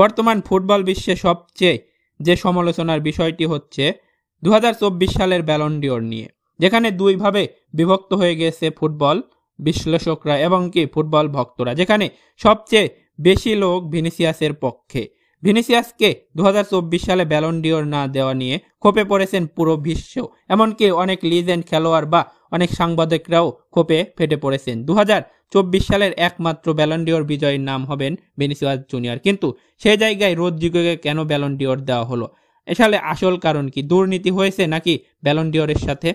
বর্তমান ফুটবল বিশ্বে সবচেয়ে যে সমালোচনার বিষয়টি হচ্ছে দু সালের ব্যালন্ডিওর নিয়ে যেখানে দুইভাবে বিভক্ত হয়ে গেছে ফুটবল বিশ্লেষকরা এবং কি ফুটবল ভক্তরা যেখানে সবচেয়ে বেশি লোক ভিনিসিয়াসের পক্ষে ভিনিসিয়াসকে দু সালে ব্যালন্ডিওর না দেওয়া নিয়ে খোপে পড়েছেন পুরো বিশ্ব এমনকি অনেক লিজেন্ড খেলোয়াড় বা অনেক সাংবাদিকরাও ক্ষোভে ফেটে পড়েছেন দু চব্বিশ সালের একমাত্র ব্যালন্ডিওর বিজয়ের নাম হবেন বেনিসিওয়াস জুনিয়র কিন্তু সেই জায়গায় রোদ্রিগোকে কেন ব্যালন্ডিওর দেওয়া হলো এসালে আসল কারণ কি দুর্নীতি হয়েছে নাকি ব্যালন্ডিওরের সাথে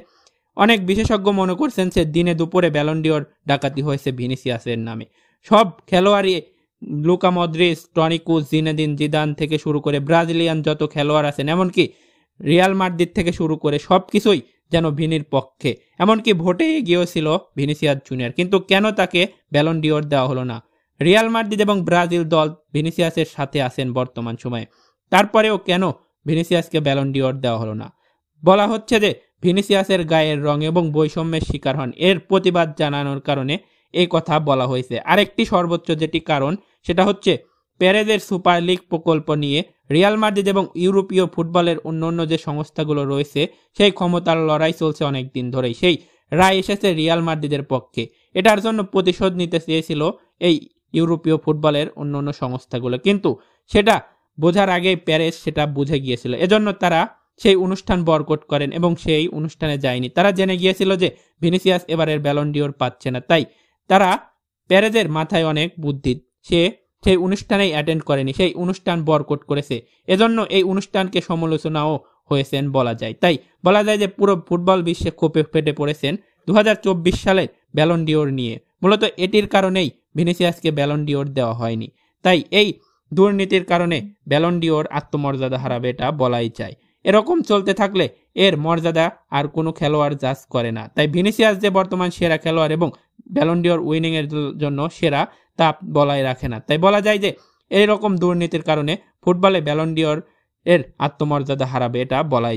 অনেক বিশেষজ্ঞ মনে করছেন যে দিনে দুপুরে ব্যালন্ডিওর ডাকাতি হয়েছে ভিনিসিয়াসের নামে সব খেলোয়াড়ই Luka Modric Toni Kroos Zinedine Zidane থেকে শুরু করে ব্রাজিলিয়ান যত খেলোয়াড় আছেন এমনকি রিয়াল মাদ্রিদ থেকে শুরু করে সব কিছুই যেন ভিনির পক্ষে এমনকি ভোটে গিয়েছিল ভিনিসিয়াস জুনিয়র কিন্তু কেন তাকে ব্যালন ডিওর দেওয়া হলো না রিয়াল মাদ্রিদ এবং ব্রাজিল দল ভিনিসিয়াসের সাথে আছেন বর্তমান সময়ে তারপরেও কেন ভিনিসিয়াসকে ব্যালন ডিওর দেওয়া হলো না বলা হচ্ছে যে ভিনিসিয়াসের গায়ের রং এবং বৈষম্যের শিকার হন এর প্রতিবাদ জানানোর কারণে এই কথা বলা হয়েছে আরেকটি সর্বোচ্চ যেটি কারণ সেটা হচ্ছে পেরেদের সুপার লিগ প্রকল্প নিয়ে রিয়াল মাদ্রিদ এবং ইউরোপীয় ফুটবলের অন্যান্য যে সংস্থাগুলো রয়েছে সেই ক্ষমতার লড়াই চলছে অনেক দিন ধরেই সেই রায় এসেছে রিয়াল মাদ্রিদের পক্ষে এটার জন্য প্রতিশোধ নিতে চেয়েছিল এই ইউরোপীয় ফুটবলের অন্যান্য সংস্থাগুলো কিন্তু সেটা বোঝার আগেই প্যারেস সেটা বুঝে গিয়েছিল এজন্য তারা সেই অনুষ্ঠান বরকট করেন এবং সেই অনুষ্ঠানে যায়নি তারা জেনে গিয়েছিল যে ভিনিসিয়াস এবারের ব্যালন্ডিওর পাচ্ছে না তাই তারা প্যারেজের মাথায় অনেক বুদ্ধি সে সেই অনুষ্ঠানেই অ্যাটেন্ড করেনি সেই অনুষ্ঠান বরকট করেছে এজন্য এই অনুষ্ঠানকে সমালোচনাও হয়েছেন বলা যায় তাই বলা যায় যে পুরো ফুটবল বিশ্বে কোপে ফেটে পড়েছেন দু সালে ব্যালন ডিওর নিয়ে মূলত এটির কারণেই ভিনিসিয়াসকে ব্যালন ডিওর দেওয়া হয়নি তাই এই দুর্নীতির কারণে ব্যালন ডিওর আত্মমর্যাদা হারাবে এটা বলাই যায় এরকম চলতে থাকলে এর মর্যাদা আর কোনো খেলোয়াড় জাজ করে না তাই ভিনিসিয়াস যে বর্তমান সেরা খেলোয়াড় এবং ডিওর উইনিংয়ের জন্য সেরা তা বলায় রাখে না তাই বলা যায় যে এরকম দুর্নীতির কারণে ফুটবলে ব্যালন্ডিওর এর আত্মমর্যাদা হারাবে এটা বলাই